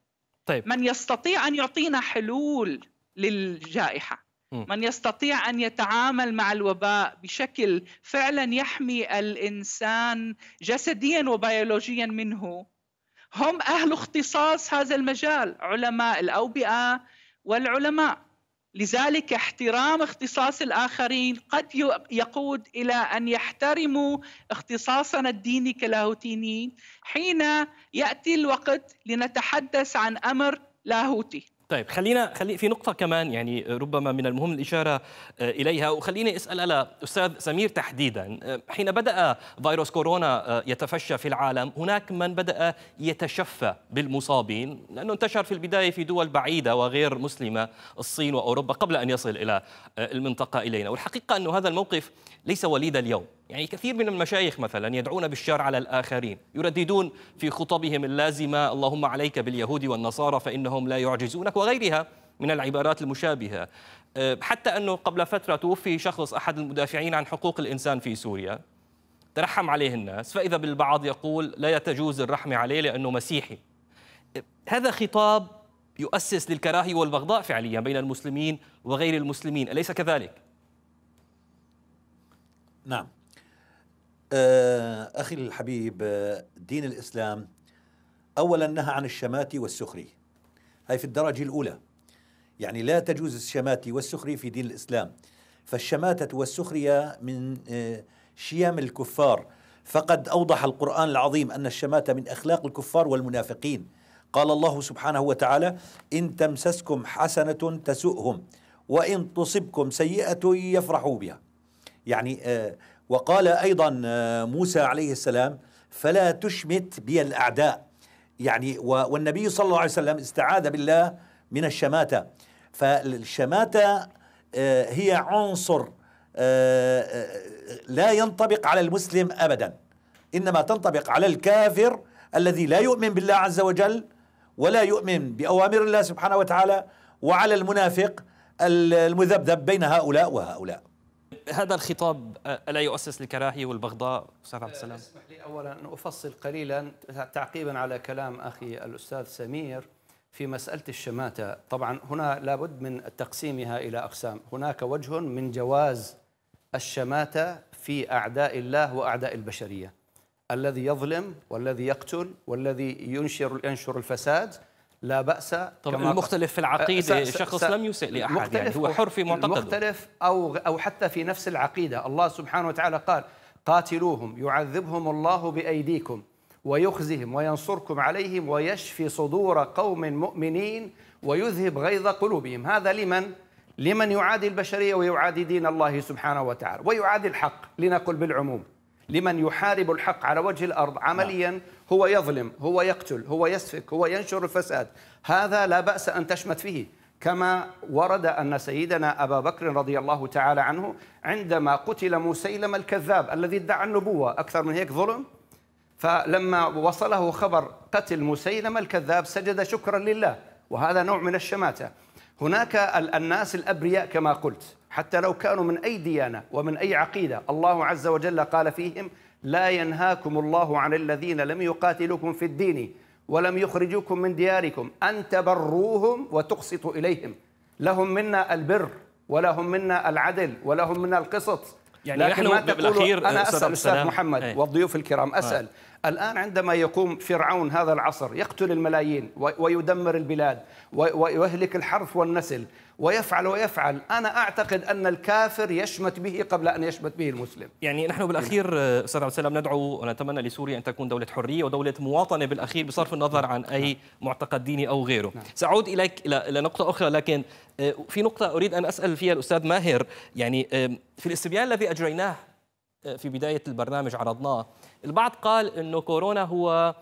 طيب. من يستطيع أن يعطينا حلول للجائحة م. من يستطيع أن يتعامل مع الوباء بشكل فعلا يحمي الإنسان جسديا وبيولوجيا منه هم أهل اختصاص هذا المجال علماء الأوبئة والعلماء لذلك احترام اختصاص الآخرين قد يقود إلى أن يحترموا اختصاصنا الديني كلاهوتينيين حين يأتي الوقت لنتحدث عن أمر لاهوتي طيب خلينا خلي في نقطة كمان يعني ربما من المهم الإشارة آه، إليها وخليني أسأل على أستاذ سمير تحديدا آه، حين بدأ فيروس كورونا آه، يتفشى في العالم هناك من بدأ يتشفى بالمصابين لأنه انتشر في البداية في دول بعيدة وغير مسلمة الصين وأوروبا قبل أن يصل إلى المنطقة إلينا والحقيقة أن هذا الموقف ليس وليد اليوم يعني كثير من المشايخ مثلا يدعون بالشر على الآخرين يرددون في خطبهم اللازمة اللهم عليك باليهود والنصارى فإنهم لا يعجزونك وغيرها من العبارات المشابهة أه، حتى أنه قبل فترة توفي شخص أحد المدافعين عن حقوق الإنسان في سوريا ترحم عليه الناس فإذا بالبعض يقول لا يتجوز الرحمة عليه لأنه مسيحي أه، هذا خطاب يؤسس للكراهية والبغضاء فعليا بين المسلمين وغير المسلمين أليس كذلك؟ نعم آه، أخي الحبيب آه، دين الإسلام أولا نهى عن الشماتة والسخري هاي في الدرجة الأولى يعني لا تجوز الشماتة والسخري في دين الإسلام فالشماتة والسخرية من آه، شيام الكفار فقد أوضح القرآن العظيم أن الشماتة من أخلاق الكفار والمنافقين قال الله سبحانه وتعالى إن تمسسكم حسنة تسؤهم وإن تصبكم سيئة يفرحوا بها يعني آه وقال أيضا آه، موسى عليه السلام فلا تشمت بي الأعداء يعني والنبي صلى الله عليه وسلم استعاذ بالله من الشماتة فالشماتة آه، هي عنصر آه، لا ينطبق على المسلم أبدا إنما تنطبق على الكافر الذي لا يؤمن بالله عز وجل ولا يؤمن بأوامر الله سبحانه وتعالى وعلى المنافق المذبذب بين هؤلاء وهؤلاء هذا الخطاب الا يؤسس للكراهيه والبغضاء استاذ عبد السلام؟ اسمح لي اولا ان افصل قليلا تعقيبا على كلام اخي الاستاذ سمير في مساله الشماته، طبعا هنا لابد من تقسيمها الى اقسام، هناك وجه من جواز الشماته في اعداء الله واعداء البشريه. الذي يظلم والذي يقتل والذي ينشر ينشر الفساد لا باس طب المختلف في العقيده شخص لم يسئ لاحد يعني هو حر في معتقده المختلف او او حتى في نفس العقيده الله سبحانه وتعالى قال قاتلوهم يعذبهم الله بايديكم ويخزهم وينصركم عليهم ويشفي صدور قوم مؤمنين ويذهب غيظ قلوبهم هذا لمن لمن يعادي البشريه ويعادي دين الله سبحانه وتعالى ويعادي الحق لنقل بالعموم لمن يحارب الحق على وجه الأرض عمليا نعم. هو يظلم هو يقتل هو يسفك هو ينشر الفساد هذا لا بأس أن تشمت فيه كما ورد أن سيدنا أبا بكر رضي الله تعالى عنه عندما قتل مسيلم الكذاب الذي ادعى النبوة أكثر من هيك ظلم فلما وصله خبر قتل مسيلم الكذاب سجد شكرا لله وهذا نوع من الشماتة هناك الناس الابرياء كما قلت حتى لو كانوا من اي ديانه ومن اي عقيده الله عز وجل قال فيهم لا ينهاكم الله عن الذين لم يقاتلوكم في الدين ولم يخرجوكم من دياركم ان تبروهم وتقسطوا اليهم لهم منا البر ولهم منا العدل ولهم منا القسط يعني لكن ما تقول بالاخير انا اسال استاذ محمد أي. والضيوف الكرام آه. اسال أي. الآن عندما يقوم فرعون هذا العصر يقتل الملايين ويدمر البلاد ويهلك الحرث والنسل ويفعل ويفعل أنا أعتقد أن الكافر يشمت به قبل أن يشمت به المسلم يعني نحن بالأخير إيه. أستاذ عبد السلام ندعو ونتمنى لسوريا أن تكون دولة حرية ودولة مواطنة بالأخير بصرف النظر عن أي نعم. معتقد ديني أو غيره نعم. سأعود إليك إلى نقطة أخرى لكن آه، في نقطة أريد أن أسأل فيها الأستاذ ماهر يعني في الاستبيان الذي أجريناه آه، في بداية البرنامج عرضناه البعض قال أنه كورونا هو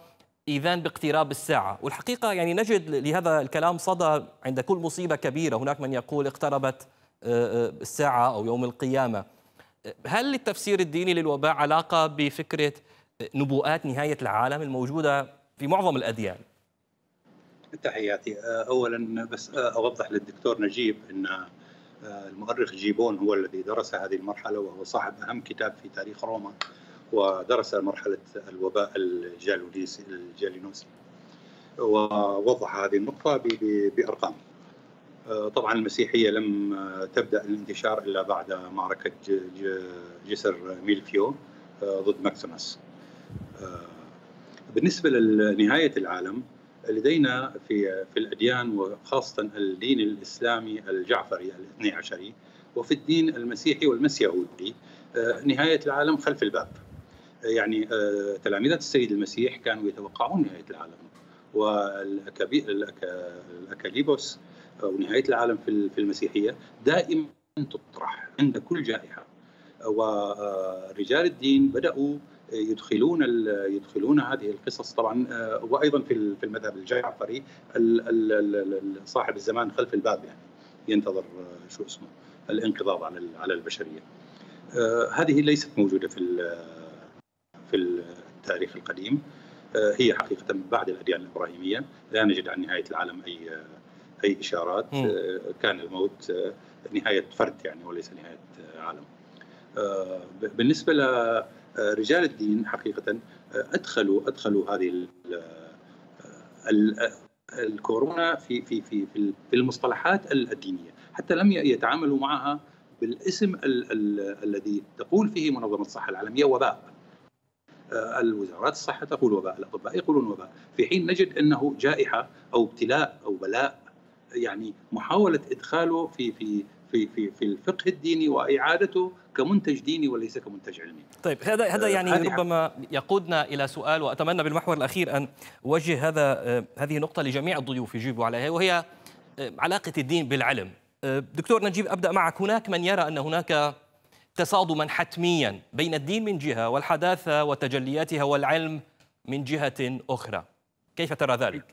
إيذان باقتراب الساعة والحقيقة يعني نجد لهذا الكلام صدى عند كل مصيبة كبيرة هناك من يقول اقتربت آه، آه، الساعة أو يوم القيامة هل للتفسير الديني للوباء علاقة بفكرة نبوءات نهاية العالم الموجودة في معظم الأديان تحياتي آه، أولا بس أوضح للدكتور نجيب أن المؤرخ جيبون هو الذي درس هذه المرحلة وهو صاحب أهم كتاب في تاريخ روما ودرس مرحلة الوباء الجالونيسي الجالينوسي ووضح هذه النقطة بأرقام آه، طبعا المسيحية لم تبدأ الانتشار إلا بعد معركة جسر ميلفيو آه، ضد ماكسيموس آه، بالنسبة لنهاية العالم لدينا في في الأديان وخاصة الدين الإسلامي الجعفري الاثني عشري وفي الدين المسيحي والمسيحي نهاية العالم خلف الباب يعني آه، تلاميذ السيد المسيح كانوا يتوقعون نهايه العالم والاكاليبوس او آه، نهايه العالم في المسيحيه دائما تطرح عند كل جائحه ورجال آه، الدين بداوا يدخلون يدخلون هذه القصص طبعا وايضا في في المذهب الجعفري صاحب الزمان خلف الباب يعني ينتظر شو اسمه الانقضاض على على البشريه هذه ليست موجوده في في التاريخ القديم آه، هي حقيقة بعد الأديان الإبراهيمية لا نجد عن نهاية العالم أي آه، أي إشارات آه، كان الموت نهاية فرد يعني وليس نهاية عالم بالنسبة لرجال الدين حقيقة أدخلوا أدخلوا هذه الكورونا في في في في المصطلحات الدينيه، حتى لم يتعاملوا معها بالاسم الذي تقول فيه منظمه الصحه العالميه وباء. آه، الوزارات الصحه تقول وباء، الاطباء يقولون وباء، في حين نجد انه جائحه او ابتلاء او بلاء يعني محاوله ادخاله في في في في في الفقه الديني واعادته كمنتج ديني وليس كمنتج علمي. طيب هذا هذا آه، يعني ربما يقودنا الى سؤال واتمنى بالمحور الاخير ان اوجه هذا آه، هذه النقطه لجميع الضيوف يجيبوا عليها وهي علاقه الدين بالعلم. دكتور نجيب ابدا معك هناك من يرى ان هناك تصادما حتميا بين الدين من جهه والحداثه وتجلياتها والعلم من جهه اخرى كيف ترى ذلك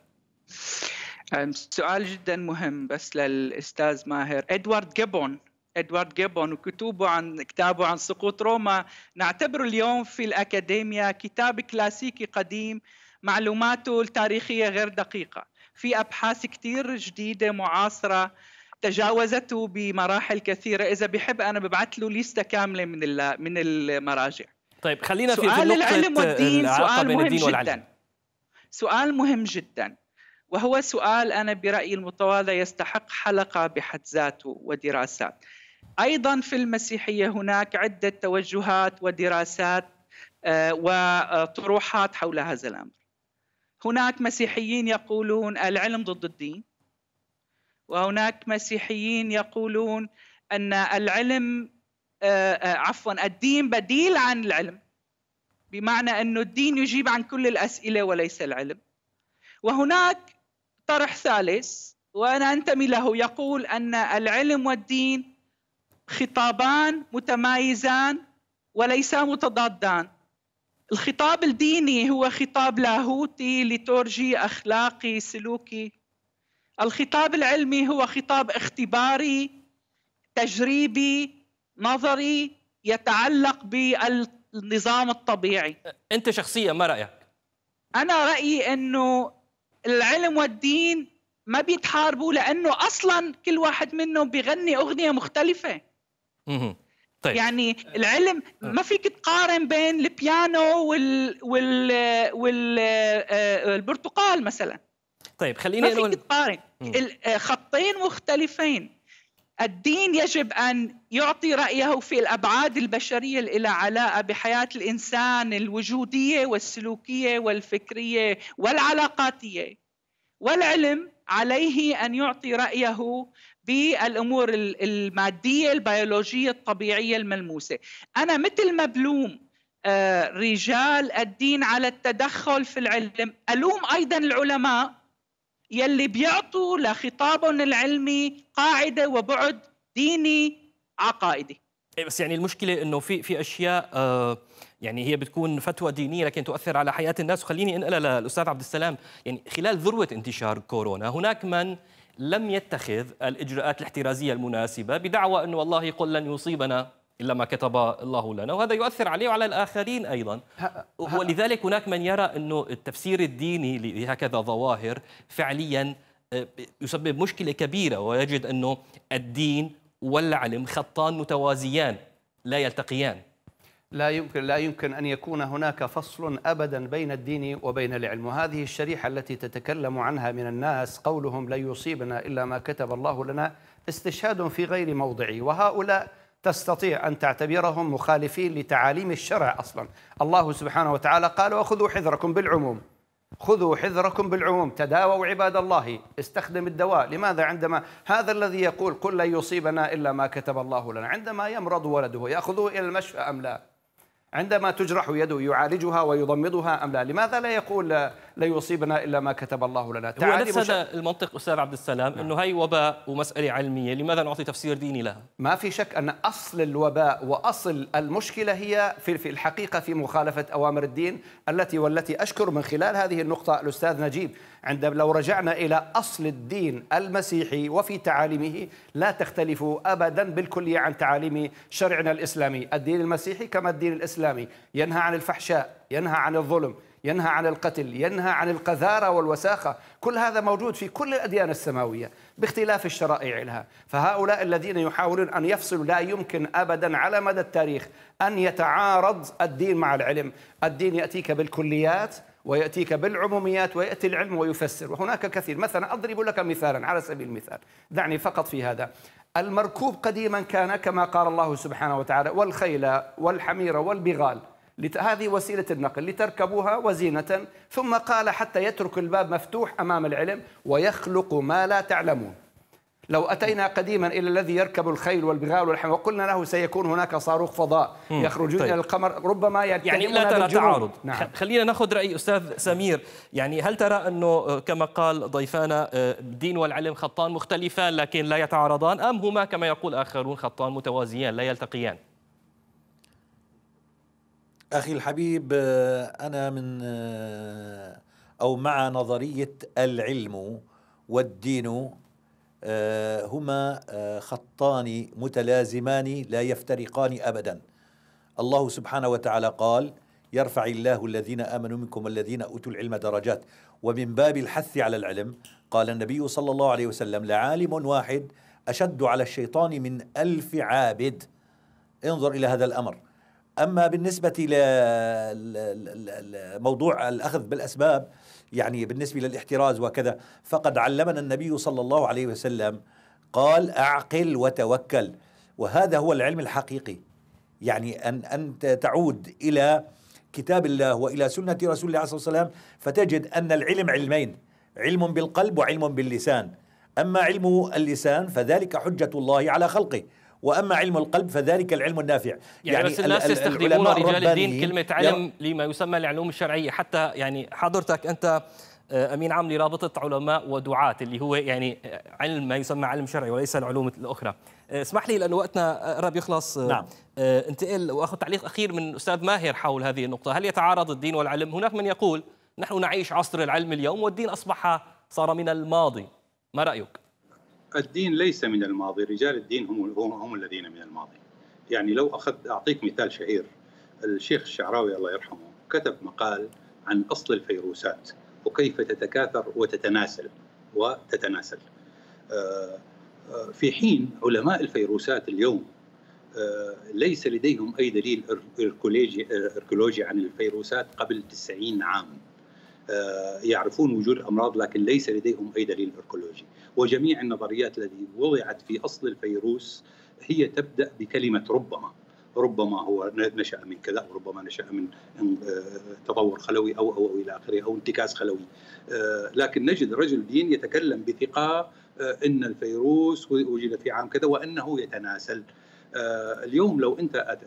سؤال جدا مهم بس للاستاذ ماهر ادوارد جيبون ادوارد جيبون وكتبه عن كتابه عن سقوط روما نعتبره اليوم في الاكاديميا كتاب كلاسيكي قديم معلوماته التاريخيه غير دقيقه في ابحاث كثير جديده معاصره تجاوزته بمراحل كثيره اذا بحب انا ببعث له ليسته كامله من من المراجع طيب خلينا في سؤال العلم والدين سؤال مهم جدا سؤال مهم جدا وهو سؤال انا برايي المتواضع يستحق حلقه بحد ذاته ودراسات ايضا في المسيحيه هناك عده توجهات ودراسات آه، وطروحات حول هذا الامر هناك مسيحيين يقولون العلم ضد الدين وهناك مسيحيين يقولون ان العلم آه، آه، عفوا الدين بديل عن العلم بمعنى انه الدين يجيب عن كل الاسئله وليس العلم وهناك طرح ثالث وانا انتمي له يقول ان العلم والدين خطابان متمايزان وليسا متضادان الخطاب الديني هو خطاب لاهوتي ليتورجي اخلاقي سلوكي الخطاب العلمي هو خطاب اختباري تجريبي نظري يتعلق بالنظام الطبيعي انت شخصيا ما رايك انا رايي انه العلم والدين ما بيتحاربوا لانه اصلا كل واحد منهم بيغني اغنيه مختلفه طيب. يعني العلم ما فيك تقارن بين البيانو وال وال, وال... والبرتقال آه، آه، مثلا طيب خليني اقول تقارن آه، خطين مختلفين الدين يجب ان يعطي رايه في الابعاد البشريه اللي علاقه بحياه الانسان الوجوديه والسلوكيه والفكريه والعلاقاتيه والعلم عليه ان يعطي رايه بالامور الماديه البيولوجيه الطبيعيه الملموسه انا مثل مبلوم آه، رجال الدين على التدخل في العلم الوم ايضا العلماء يلي بيعطوا لخطابهم العلمي قاعده وبعد ديني عقائدي إيه، بس يعني المشكله انه في في اشياء آه، يعني هي بتكون فتوى دينيه لكن تؤثر على حياه الناس وخليني انقلها للاستاذ عبد السلام يعني خلال ذروه انتشار كورونا هناك من لم يتخذ الاجراءات الاحترازيه المناسبه بدعوى انه والله قل لن يصيبنا إلا ما كتب الله لنا وهذا يؤثر عليه وعلى الآخرين أيضا ولذلك هناك من يرى أنه التفسير الديني لهكذا ظواهر فعليا آه، يسبب مشكلة كبيرة ويجد أنه الدين والعلم خطان متوازيان لا يلتقيان لا يمكن لا يمكن ان يكون هناك فصل ابدا بين الدين وبين العلم، وهذه الشريحه التي تتكلم عنها من الناس قولهم لن يصيبنا الا ما كتب الله لنا استشهاد في غير موضعه، وهؤلاء تستطيع أن تعتبرهم مخالفين لتعاليم الشرع أصلا الله سبحانه وتعالى قال وخذوا حذركم بالعموم خذوا حذركم بالعموم تداووا عباد الله استخدم الدواء لماذا عندما هذا الذي يقول قل لن يصيبنا إلا ما كتب الله لنا عندما يمرض ولده يأخذه إلى المشفى أم لا عندما تجرح يده يعالجها ويضمدها أم لا لماذا لا يقول لا يصيبنا إلا ما كتب الله لنا هو نفس مش... هذا المنطق أستاذ عبد السلام نعم. أنه هي وباء ومسألة علمية لماذا نعطي تفسير ديني لها ما في شك أن أصل الوباء وأصل المشكلة هي في, في الحقيقة في مخالفة أوامر الدين التي والتي أشكر من خلال هذه النقطة الأستاذ نجيب عند لو رجعنا إلى أصل الدين المسيحي وفي تعاليمه لا تختلف أبدا بالكلية عن تعاليم شرعنا الإسلامي الدين المسيحي كما الدين الإسلامي ينهى عن الفحشاء ينهى عن الظلم ينهى عن القتل ينهى عن القذارة والوساخة كل هذا موجود في كل الأديان السماوية باختلاف الشرائع لها فهؤلاء الذين يحاولون أن يفصلوا لا يمكن أبدا على مدى التاريخ أن يتعارض الدين مع العلم الدين يأتيك بالكليات ويأتيك بالعموميات ويأتي العلم ويفسر وهناك كثير مثلا أضرب لك مثالا على سبيل المثال دعني فقط في هذا المركوب قديما كان كما قال الله سبحانه وتعالى والخيل والحمير والبغال هذه وسيلة النقل لتركبوها وزينة ثم قال حتى يترك الباب مفتوح أمام العلم ويخلق ما لا تعلمون لو أتينا قديما إلى الذي يركب الخيل والبغال والحمام وقلنا له سيكون هناك صاروخ فضاء يخرجون طيب. إلى القمر ربما يعني لا ترى تعارض نعم. خلينا نأخذ رأي أستاذ سمير يعني هل ترى أنه آه، كما قال ضيفانا آه، الدين والعلم خطان مختلفان لكن لا يتعارضان أم هما كما يقول آخرون خطان متوازيان لا يلتقيان أخي الحبيب آه، أنا من أو مع نظرية العلم والدين آه، هما آه، خطان متلازمان لا يفترقان ابدا الله سبحانه وتعالى قال يرفع الله الذين امنوا منكم والذين اوتوا العلم درجات ومن باب الحث على العلم قال النبي صلى الله عليه وسلم لعالم واحد اشد على الشيطان من الف عابد انظر الى هذا الامر اما بالنسبه لموضوع الاخذ بالاسباب يعني بالنسبة للاحتراز وكذا فقد علمنا النبي صلى الله عليه وسلم قال أعقل وتوكل وهذا هو العلم الحقيقي يعني أن أنت تعود إلى كتاب الله وإلى سنة رسول الله صلى الله عليه وسلم فتجد أن العلم علمين علم بالقلب وعلم باللسان أما علم اللسان فذلك حجة الله على خلقه واما علم القلب فذلك العلم النافع يعني, يعني بس الناس يستخدمون رجال الدين كلمه علم لما يسمى العلوم الشرعيه حتى يعني حضرتك انت آه، امين عام لرابطه علماء ودعاة اللي هو يعني آه، علم ما يسمى علم شرعي وليس العلوم الاخرى آه، اسمح لي لانه وقتنا قرب يخلص نعم. انتقل واخذ تعليق اخير من استاذ ماهر حول هذه النقطه هل يتعارض الدين والعلم هناك من يقول نحن نعيش عصر العلم اليوم والدين اصبح صار من الماضي ما رايك الدين ليس من الماضي رجال الدين هم هم الذين من الماضي يعني لو اخذ اعطيك مثال شهير الشيخ الشعراوي الله يرحمه كتب مقال عن اصل الفيروسات وكيف تتكاثر وتتناسل وتتناسل آه، آه، في حين علماء الفيروسات اليوم آه، ليس لديهم اي دليل اركولوجي عن الفيروسات قبل 90 عام آه، يعرفون وجود الامراض لكن ليس لديهم اي دليل اركولوجي، وجميع النظريات التي وضعت في اصل الفيروس هي تبدا بكلمه ربما، ربما هو نشا من كذا وربما نشا من آه، تطور خلوي او او الى اخره او انتكاس خلوي آه، لكن نجد رجل دين يتكلم بثقه ان الفيروس وجد في عام كذا وانه يتناسل اليوم لو انت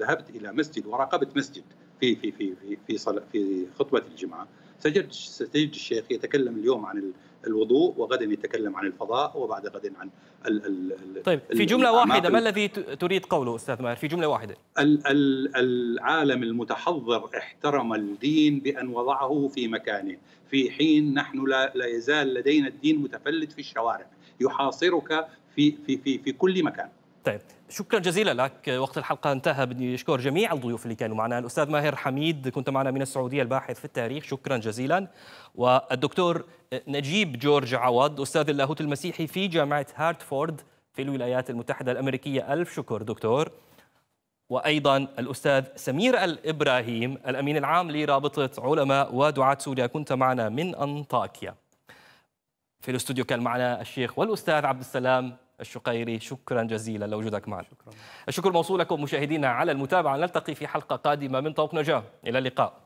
ذهبت الى مسجد وراقبت مسجد في في في في في, في خطبه الجمعه سجد سيد الشيخ يتكلم اليوم عن الوضوء وغدا يتكلم عن الفضاء وبعد غد عن ال ال طيب في جمله واحده ما الذي تريد قوله استاذ ماهر في جمله واحده ال ال العالم المتحضر احترم الدين بان وضعه في مكانه في حين نحن لا, لا يزال لدينا الدين متفلت في الشوارع يحاصرك في في في في كل مكان طيب شكرا جزيلا لك وقت الحلقه انتهى بدي اشكر جميع الضيوف اللي كانوا معنا الاستاذ ماهر حميد كنت معنا من السعوديه الباحث في التاريخ شكرا جزيلا والدكتور نجيب جورج عوض استاذ اللاهوت المسيحي في جامعه هارتفورد في الولايات المتحده الامريكيه الف شكر دكتور وايضا الاستاذ سمير الابراهيم الامين العام لرابطه علماء ودعاه سوريا كنت معنا من انطاكيا في الاستوديو كان معنا الشيخ والاستاذ عبد السلام الشقيري شكرا جزيلا لوجودك معنا شكرا. الشكر موصول لكم مشاهدينا على المتابعة نلتقي في حلقة قادمة من طوق نجاة إلى اللقاء